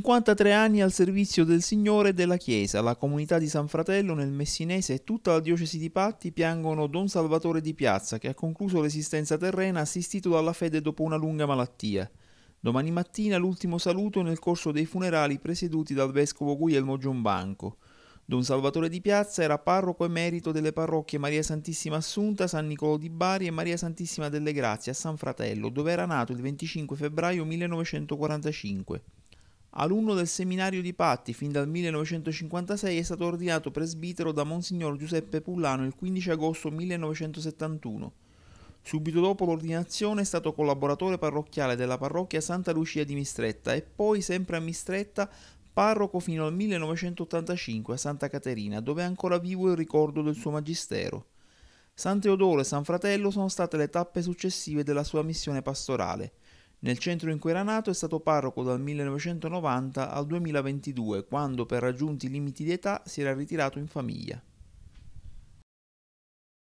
53 anni al servizio del Signore e della Chiesa, la comunità di San Fratello nel Messinese e tutta la diocesi di Patti piangono Don Salvatore di Piazza che ha concluso l'esistenza terrena assistito dalla fede dopo una lunga malattia. Domani mattina l'ultimo saluto nel corso dei funerali presieduti dal vescovo Guglielmo Giombanco. Don Salvatore di Piazza era parroco emerito delle parrocchie Maria Santissima Assunta, San Nicolo di Bari e Maria Santissima delle Grazie a San Fratello, dove era nato il 25 febbraio 1945. Alunno del seminario di Patti, fin dal 1956 è stato ordinato presbitero da Monsignor Giuseppe Pullano il 15 agosto 1971. Subito dopo l'ordinazione è stato collaboratore parrocchiale della parrocchia Santa Lucia di Mistretta e poi, sempre a Mistretta, parroco fino al 1985 a Santa Caterina, dove è ancora vivo il ricordo del suo magistero. San Teodoro e San Fratello sono state le tappe successive della sua missione pastorale. Nel centro in cui era nato è stato parroco dal 1990 al 2022, quando per raggiunti limiti di età si era ritirato in famiglia.